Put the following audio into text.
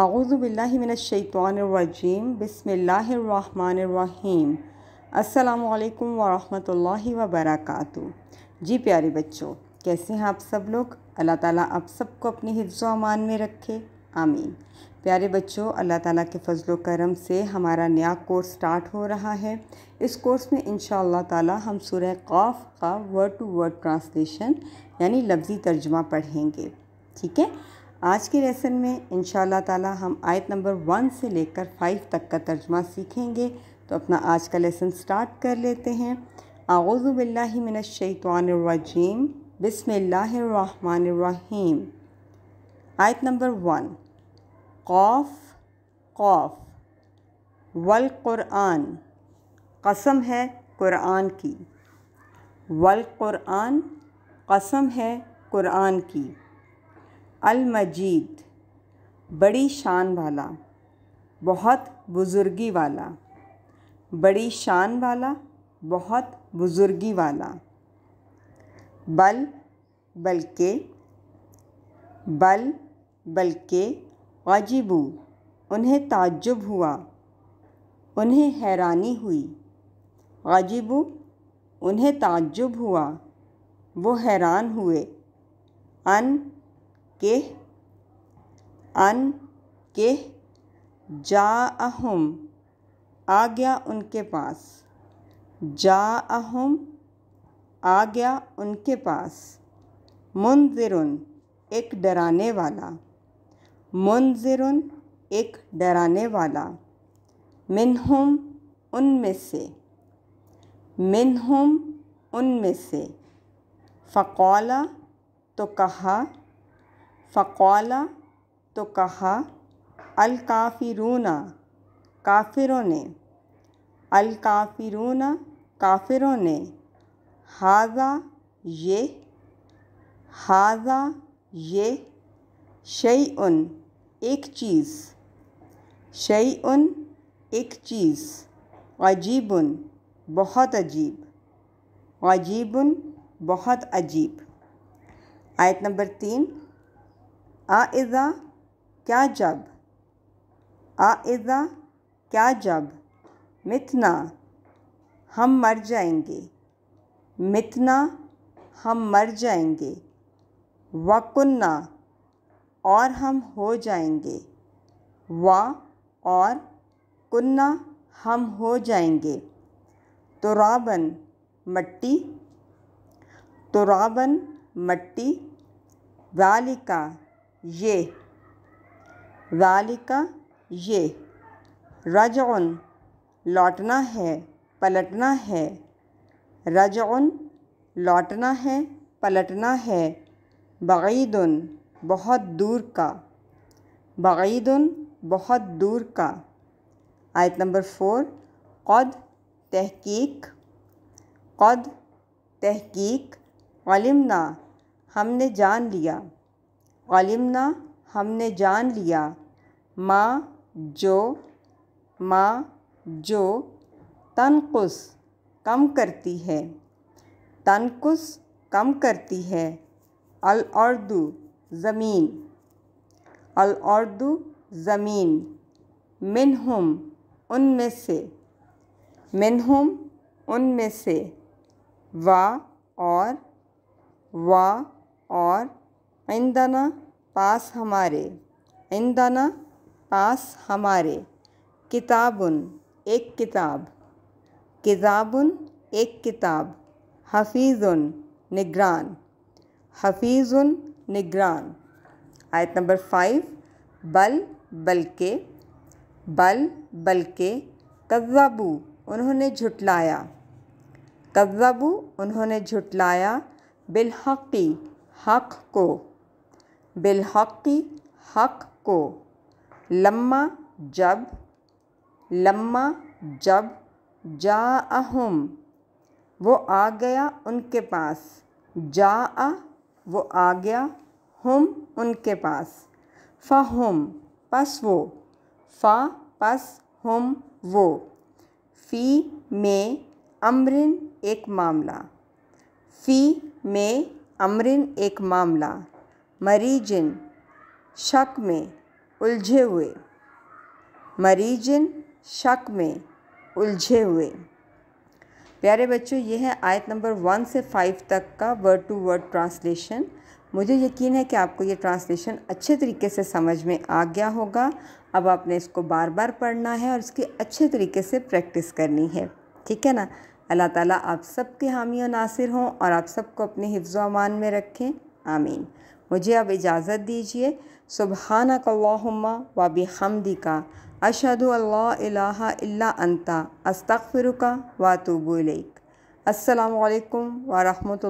आउज़बिल्लिमिनशैतवानरजीम बसमीम अल्लाम वरहमल वबरक जी प्यारे बच्चों कैसे हैं आप सब लोग अल्लाह ताला आप सबको अपनी हिफ्ज़ अमान में रखे आमीन प्यारे बच्चों अल्लाह ताला के फजल करम से हमारा नया कोर्स स्टार्ट हो रहा है इस कोर्स में इन ताला हम सुरह काफ का वर्ड टू वर्ड ट्रांसलेशन यानी लफ्ज़ी तर्जमा पढ़ेंगे ठीक है आज के लेसन में इन ताला हम आयत नंबर वन से लेकर फाइव तक का तर्जमा सीखेंगे तो अपना आज का लेसन स्टार्ट कर लेते हैं आउज़बिल्लिमिनशैतवानरजीम बसमीम आयत नंबर वन कौफ कौफ वल क़ुरान कसम है क़ुरान की वल क़ुरान कसम है क़ुरान की अलमजीद बड़ी शान वाला बहुत बुज़ुर्गी वाला बड़ी शान वाला बहुत बुज़ुर्गी वाला बल बल्कि बल बल्कि वाजिबू उन्हें ताज्जुब हुआ उन्हें हैरानी हुई वाजिबू उन्हें ताज्जुब हुआ वो हैरान हुए अन के अन के अहम आ गया उनके पास जा अहम आ गया उनके पास मुनजरुन एक डराने वाला मुनजरुन एक डराने वाला मिनहुम उनमें से मिनहुम उनमें से फ़कौला तो कहा फ़कौला तो कहा अलकाफ़िरूना काफ़िरों ने अलकाफ़िरूना काफ़िरों ने हाजा ये हाजा ये शई उन एक चीज़ शई उन एक चीज़ उन बहुत अजीब उन बहुत अजीब आयत नंबर तीन आइज़ा क्या जब आइज़ा क्या जब मितना हम मर जाएंगे मितना हम मर जाएंगे वकुन्ना और हम हो जाएंगे वा और कुन्ना हम हो जाएंगे तुराबन मट्टी तुराबन मट्टी वालिका ये वालिका ये रजउन लौटना है पलटना है रजउन लौटना है पलटना है बगीदन बहुत दूर का बगीदन बहुत दूर का आयत नंबर फोर कद तहकीक कद तहकीक अलमना हमने जान लिया अलिमना हमने जान लिया माँ जो माँ जो तनकुस कम करती है तनकुस कम करती है अल उर्दू ज़मीन अल उर्दू ज़मीन मिनहुम उनमें से मिनहुम उनमें से वा और वा और आइंदाना पास हमारे आइंदाना पास हमारे किताबुन एक किताब किताबुन एक किताब हफीज़ुन निगरान हफीज़ुन निगरान आयत नंबर फाइव बल बल्कि बल बल्कि कज़ाबू उन्होंने झुटलाया कज़ाबू उन्होंने झुटलाया बिलहक़ी हक़ को बिलहक़ी हक़ को लम्मा जब लम्मा जब जा अहम वो आ गया उनके पास जा आ वो आ गया हम उनके पास फ़हुम पस वो फ़ा पस हम वो फ़ी में अमरिन एक मामला फ़ी में अमरिन एक मामला मरीजिन शक में उलझे हुए मरीजिन शक में उलझे हुए प्यारे बच्चों यह है आयत नंबर वन से फाइव तक का वर्ड टू वर्ड ट्रांसलेशन मुझे यकीन है कि आपको ये ट्रांसलेशन अच्छे तरीके से समझ में आ गया होगा अब आपने इसको बार बार पढ़ना है और इसकी अच्छे तरीके से प्रैक्टिस करनी है ठीक है ना अल्लाह ताला आप के हामी और नासिर हों और आप सबको अपने हिफ्ज़ो अमान में रखें आमीन मुझे अब इजाज़त दीजिए सुबहाना व बिहमदिका अशहदु अल्लाह अल्ला इल्ला अंता अस्तफ़िर व तूबू इलैक अस्सलाम वालेकुम